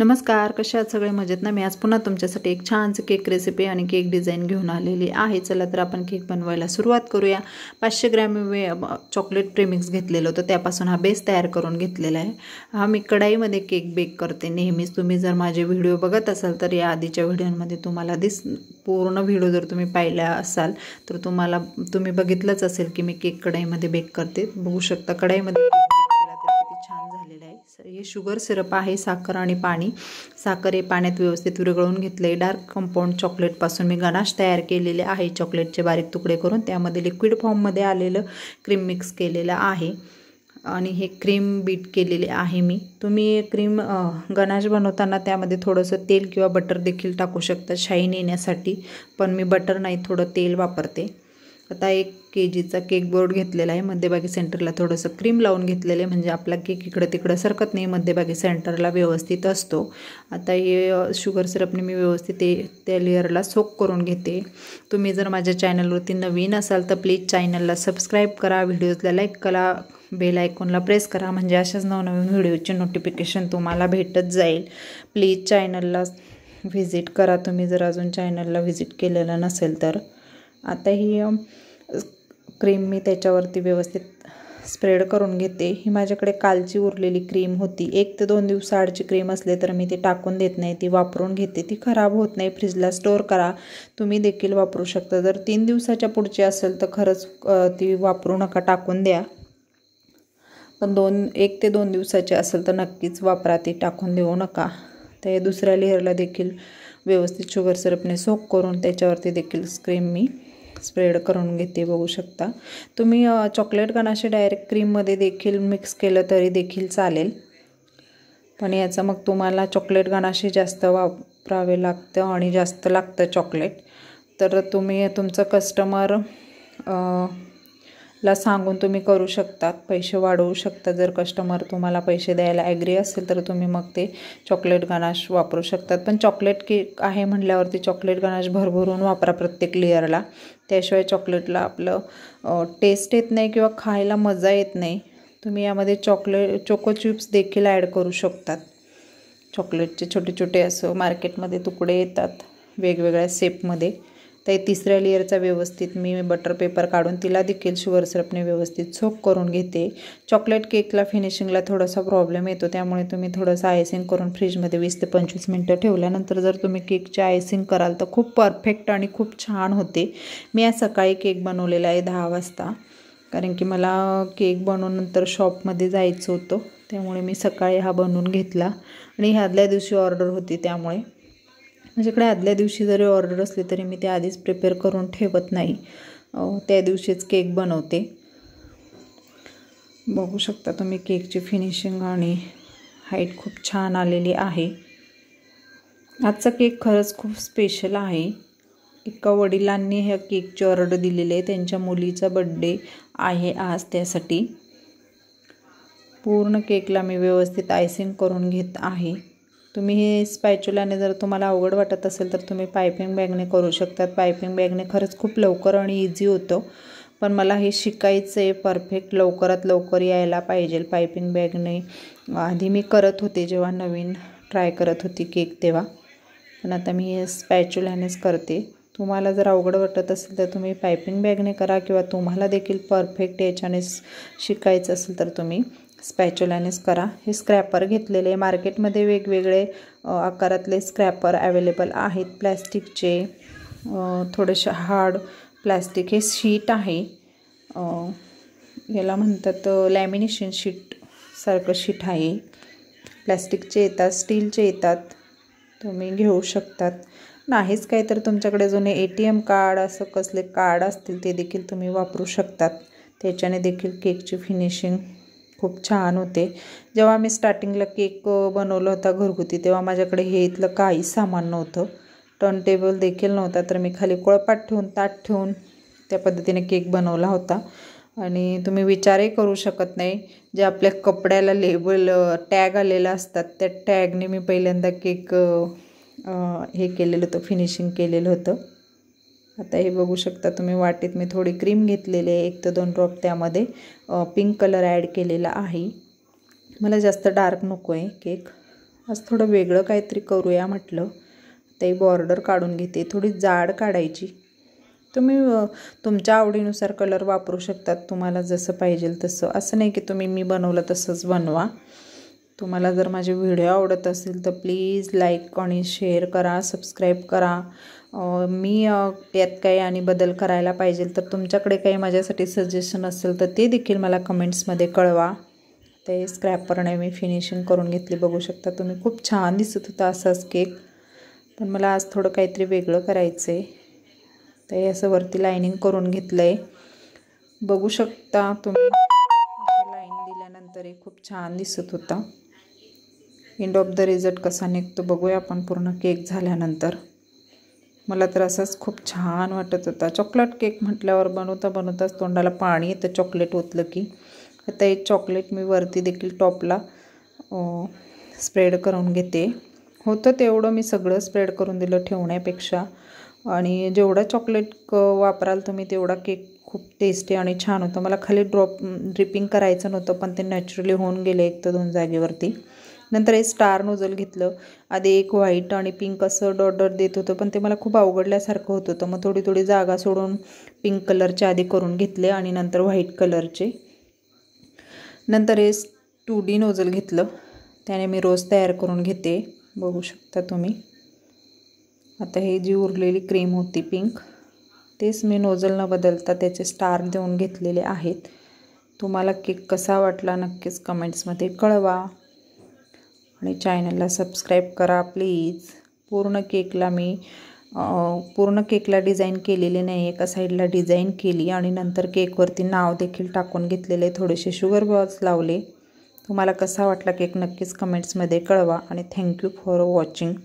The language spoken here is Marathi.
नमस्कार कशा सगळे मजेत ना मी आज पुन्हा तुमच्यासाठी एक छानचं केक रेसिपी आणि केक डिझाईन घेऊन आलेली आहे चला तर आपण केक बनवायला सुरुवात करूया पाचशे ग्रॅम मी चॉकलेट प्रेमिक्स घेतलेलं होतं त्यापासून हा बेस तयार करून घेतलेला आहे हा मी कढाईमध्ये केक बेक करते नेहमीच तुम्ही जर माझे व्हिडिओ बघत असाल तर या आधीच्या व्हिडिओमध्ये तुम्हाला दिस पूर्ण व्हिडिओ जर तुम्ही पाहिला असाल तर तुम्हाला तुम्ही बघितलंच असेल की मी केक कढाईमध्ये बेक करते बघू शकता कढाईमध्ये हे शुगर सिरप आहे साखर आणि पाणी साखर हे पाण्यात व्यवस्थित विरघळून घेतले डार्क कंपाऊंड चॉकलेटपासून मी गणाश तयार केलेले आहे चॉकलेटचे बारीक तुकडे करून त्यामध्ये लिक्विड फॉर्ममध्ये आलेलं क्रीम मिक्स केलेलं आहे आणि हे क्रीम बीट केलेले आहे मी तुम्ही क्रीम गणाश बनवताना त्यामध्ये थोडंसं तेल किंवा बटर देखील टाकू शकता शाईन येण्यासाठी पण मी बटर नाही थोडं तेल वापरते आता एक के जीचा केक बोर्ड घेतलेला आहे मध्यभागी सेंटरला थोडंसं क्रीम लावून घेतलेलं आहे म्हणजे आपला केक इकडं तिकडं सरकत नाही मध्यभागी सेंटरला व्यवस्थित असतो आता हे शुगर सिरपने मी व्यवस्थित त्या लेअरला सोक करून घेते तुम्ही जर माझ्या चॅनलवरती नवीन असाल तर प्लीज चॅनलला सबस्क्राईब करा व्हिडिओजला लाईक करा बेल आयकॉनला प्रेस करा म्हणजे अशाच नवनवीन व्हिडिओचे नोटिफिकेशन तुम्हाला भेटत जाईल प्लीज चॅनलला व्हिजिट करा तुम्ही जर अजून चॅनलला व्हिजिट केलेलं नसेल तर आता ही क्रीम मी त्याच्यावरती व्यवस्थित स्प्रेड करून घेते ही माझ्याकडे कालची उरलेली क्रीम होती एक ते दोन दिवसाआडची क्रीम असले तर मी ती टाकून देत नाही ती वापरून घेते ती खराब होत नाही फ्रीजला स्टोअर करा तुम्ही देखील वापरू शकता जर तीन दिवसाच्या पुढची असेल तर खरंच ती वापरू नका टाकून द्या पण दोन एक ते दोन दिवसाची असेल तर नक्कीच वापरा ती टाकून देऊ नका तर दुसऱ्या लेअरला देखील व्यवस्थित शुगर सिरपने सोक करून त्याच्यावरती देखील क्रीम मी स्प्रेड करून घेते बघू शकता तुम्ही चॉकलेट गनाशे डायरेक्ट क्रीममध्ये देखील मिक्स केलं तरी देखील चालेल पण याचं मग तुम्हाला चॉकलेट गनाशे जास्त वापरावे लागतं आणि जास्त लागतं चॉकलेट तर तुम्ही तुमचं कस्टमर ला सांगून तुम्ही करू शकतात पैसे वाढवू शकता जर कस्टमर तुम्हाला पैसे द्यायला ॲग्री असेल तर तुम्ही मग ते चॉकलेट गनाश वापरू शकतात पण चॉकलेट केक आहे म्हटल्यावरती चॉकलेट गनाश भरभरून वापरा प्रत्येक लेअरला त्याशिवाय चॉकलेटला आपलं टेस्ट येत नाही किंवा खायला मजा येत नाही तुम्ही यामध्ये चॉकलेट चोको चिप्स देखील ॲड करू शकतात चॉकलेटचे छोटे छोटे असं मार्केटमध्ये तुकडे येतात वेगवेगळ्या सेपमध्ये ते तिसऱ्या लेअरचा व्यवस्थित मी बटर पेपर काढून तिला देखील शुगर सिरपने व्यवस्थित सोप करून घेते चॉकलेट केकला फिनिशिंगला थोडासा प्रॉब्लेम येतो त्यामुळे तुम्ही थोडंसं आयसिंग करून फ्रीजमध्ये वीस ते पंचवीस मिनटं ठेवल्यानंतर जर तुम्ही केकचे आयसिंग कराल तर खूप परफेक्ट आणि खूप छान होते मी आज सकाळी केक बनवलेला आहे दहा वाजता कारण की मला केक बनवून नंतर शॉपमध्ये जायचं होतं त्यामुळे मी सकाळी हा बनवून घेतला आणि ह्यातल्या दिवशी ऑर्डर होती त्यामुळे माझ्याकडे म्हणजे आदल्या दिवशी जरी ऑर्डर असली तरी मी ते आधीच प्रिपेअर करून ठेवत नाही त्या दिवशीच केक बनवते बघू शकता तुम्ही केकची फिनिशिंग आणि हाईट खूप छान आलेली आहे आजचा केक खरंच खूप स्पेशल आहे एका वडिलांनी ह्या केकची ऑर्डर दिलेली आहे त्यांच्या मुलीचा बड्डे आहे आज त्यासाठी पूर्ण केकला मी व्यवस्थित आयसिंग करून घेत आहे तुम्ही हे स्पॅच्युलाने जर तुम्हाला अवघड वाटत असेल तर तुम्ही पायपिंग बॅगने करू शकतात पायपिंग बॅगने खरंच खूप लवकर आणि इझी होतं पण मला हे शिकायचं आहे परफेक्ट लवकरात लवकर यायला पाहिजे पायपिंग बॅगने आधी मी करत होते जेव्हा नवीन ट्राय करत होती केक तेव्हा पण आता मी हे स्पॅच्युलानेच करते तुम्हाला जर अवघड वाटत असेल तर तुम्ही पायपिंग बॅगने करा किंवा तुम्हाला देखील परफेक्ट याच्याने शिकायचं असेल तर तुम्ही स्पॅच्युलानेच करा हे स्क्रॅपर घेतलेले मार्केटमध्ये वेगवेगळे आकारातले स्क्रॅपर अवेलेबल आहेत प्लॅस्टिकचे थोडेसे हार्ड प्लॅस्टिक हे शीट आहे याला म्हणतात लॅमिनेशन शीट सारखं शीट आहे प्लॅस्टिकचे येतात स्टीलचे येतात तुम्ही घेऊ शकतात नाहीच काय तर तुमच्याकडे जुने ए टी एम कार्ड असं कसले कार्ड असतील ते देखील तुम्ही वापरू शकतात त्याच्याने देखील केकची फिनिशिंग खूप छान होते जेव्हा मी स्टार्टिंगला केक बनवला होता घरगुती तेव्हा माझ्याकडे हे इथलं काही सामान नव्हतं टर्न टेबल देखील नव्हता तर मी खाली कोळपाट ठेवून ताट ठेवून त्या पद्धतीने केक बनवला होता आणि तुम्ही विचारही करू शकत नाही जे आपल्या कपड्याला लेबल टॅग आलेलं असतात त्या टॅगने मी पहिल्यांदा केक हे केलेलं होतं फिनिशिंग केलेलं होतं आता हे बघू शकता तुम्ही वाटेत मी थोडी क्रीम घेतलेली आहे एक तर दोन ड्रॉप त्यामध्ये पिंक कलर ॲड केलेला आहे मला जास्त डार्क नको आहे केक आज थोडं वेगळं काहीतरी करूया म्हटलं ते बॉर्डर काढून घेते थोडी जाड काढायची तुम्ही तुमच्या आवडीनुसार कलर वापरू शकतात तुम्हाला जसं पाहिजे तसं असं नाही की तुम्ही मी बनवलं तसंच बनवा तुम्हाला जर माझे व्हिडिओ आवडत असेल तर प्लीज लाईक आणि शेअर करा सबस्क्राईब करा मी यात काही आणि बदल करायला पाहिजे तर तुमच्याकडे काही माझ्यासाठी सजेशन असेल तर ते देखील मला कमेंट्समध्ये कळवा ते स्क्रॅपरने मी फिनिशिंग करून घेतली बघू शकता तुम्ही खूप छान दिसत होता असाच केक पण मला आज थोडं काहीतरी वेगळं करायचं आहे ते असं वरती लाईनिंग करून घेतलं आहे बघू शकता तुम्ही लाईन दिल्यानंतरही खूप छान दिसत होता एंड ऑफ द रिझल्ट कसा निघतो बघूया आपण पूर्ण केक झाल्यानंतर मला तर असंच खूप छान वाटत होता चॉकलेट केक म्हटल्यावर बनवता बनवताच तोंडाला पाणी येतं चॉकलेट ओतलं की आता हे चॉकलेट मी वरती देखील टॉपला स्प्रेड करून घेते होतं तेवढं मी सगळं स्प्रेड करून दिलं ठेवण्यापेक्षा आणि जेवढा चॉकलेट क वापराल तुम्ही तेवढा केक खूप टेस्टी आणि छान होतं मला खाली ड्रॉप ड्रिपिंग करायचं नव्हतं पण ते नॅचरली होऊन गेले एक तर दोन जागेवरती नंतर हे स्टार नोजल घेतलं आधी एक व्हाईट आणि पिंक असं डॉर्डर देत होतं पण ते मला खूप अवघडल्यासारखं होत होतं मग थोडी थोडी जागा सोडून पिंक कलरचे आधी करून घेतले आणि नंतर व्हाईट कलरचे नंतर हे टू डी नोजल घेतलं त्याने मी रोज तयार करून घेते बघू शकता तुम्ही आता हे जी उरलेली क्रीम होती पिंक तेच मी नोजल न बदलता त्याचे स्टार देऊन घेतलेले आहेत तुम्हाला केक कसा वाटला नक्कीच कमेंट्समध्ये कळवा आणि चॅनलला सबस्क्राईब करा प्लीज पूर्ण केकला मी पूर्ण केकला डिझाईन केलेली नाही एका साईडला डिझाईन केली आणि नंतर केकवरती नाव देखील टाकून घेतलेले थोडेसे शुगर बॉल्स लावले तुम्हाला कसा वाटला केक नक्कीच कमेंट्समध्ये कळवा आणि थँक्यू फॉर वॉचिंग